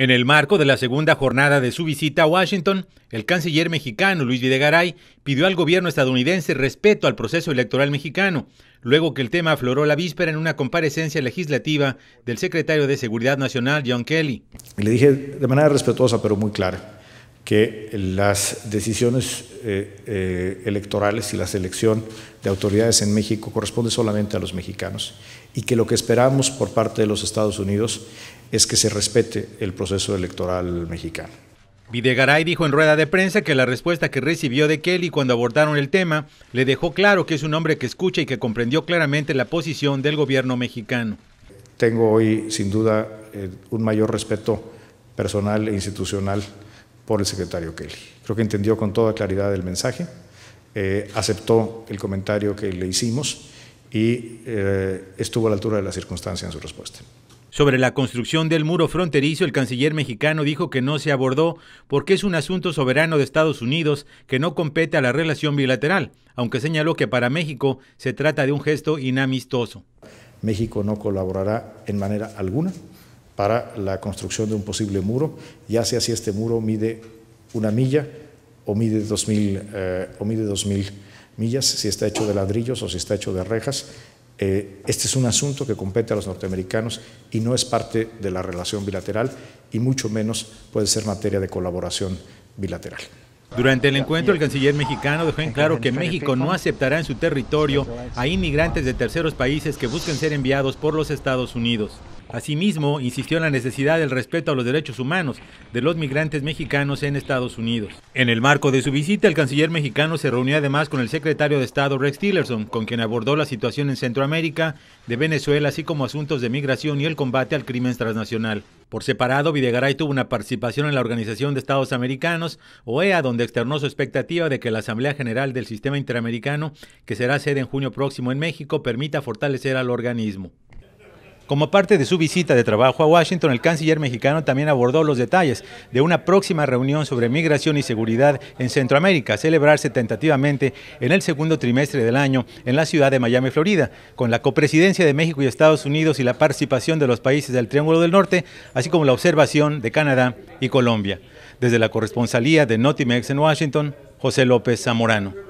En el marco de la segunda jornada de su visita a Washington, el canciller mexicano Luis Videgaray pidió al gobierno estadounidense respeto al proceso electoral mexicano, luego que el tema afloró la víspera en una comparecencia legislativa del secretario de Seguridad Nacional, John Kelly. Le dije de manera respetuosa pero muy clara, que las decisiones eh, eh, electorales y la selección de autoridades en México corresponde solamente a los mexicanos y que lo que esperamos por parte de los Estados Unidos es que se respete el proceso electoral mexicano. Videgaray dijo en rueda de prensa que la respuesta que recibió de Kelly cuando abordaron el tema le dejó claro que es un hombre que escucha y que comprendió claramente la posición del gobierno mexicano. Tengo hoy sin duda eh, un mayor respeto personal e institucional por el secretario Kelly. Creo que entendió con toda claridad el mensaje, eh, aceptó el comentario que le hicimos y eh, estuvo a la altura de la circunstancia en su respuesta. Sobre la construcción del muro fronterizo, el canciller mexicano dijo que no se abordó porque es un asunto soberano de Estados Unidos que no compete a la relación bilateral, aunque señaló que para México se trata de un gesto inamistoso. México no colaborará en manera alguna para la construcción de un posible muro, ya sea si este muro mide una milla o mide dos mil eh, millas, si está hecho de ladrillos o si está hecho de rejas. Eh, este es un asunto que compete a los norteamericanos y no es parte de la relación bilateral y mucho menos puede ser materia de colaboración bilateral. Durante el encuentro, el canciller mexicano dejó en claro que México no aceptará en su territorio a inmigrantes de terceros países que busquen ser enviados por los Estados Unidos. Asimismo, insistió en la necesidad del respeto a los derechos humanos de los migrantes mexicanos en Estados Unidos. En el marco de su visita, el canciller mexicano se reunió además con el secretario de Estado Rex Tillerson, con quien abordó la situación en Centroamérica, de Venezuela, así como asuntos de migración y el combate al crimen transnacional. Por separado, Videgaray tuvo una participación en la Organización de Estados Americanos, OEA, donde externó su expectativa de que la Asamblea General del Sistema Interamericano, que será sede en junio próximo en México, permita fortalecer al organismo. Como parte de su visita de trabajo a Washington, el canciller mexicano también abordó los detalles de una próxima reunión sobre migración y seguridad en Centroamérica, celebrarse tentativamente en el segundo trimestre del año en la ciudad de Miami, Florida, con la copresidencia de México y Estados Unidos y la participación de los países del Triángulo del Norte, así como la observación de Canadá y Colombia. Desde la corresponsalía de Notimex en Washington, José López Zamorano.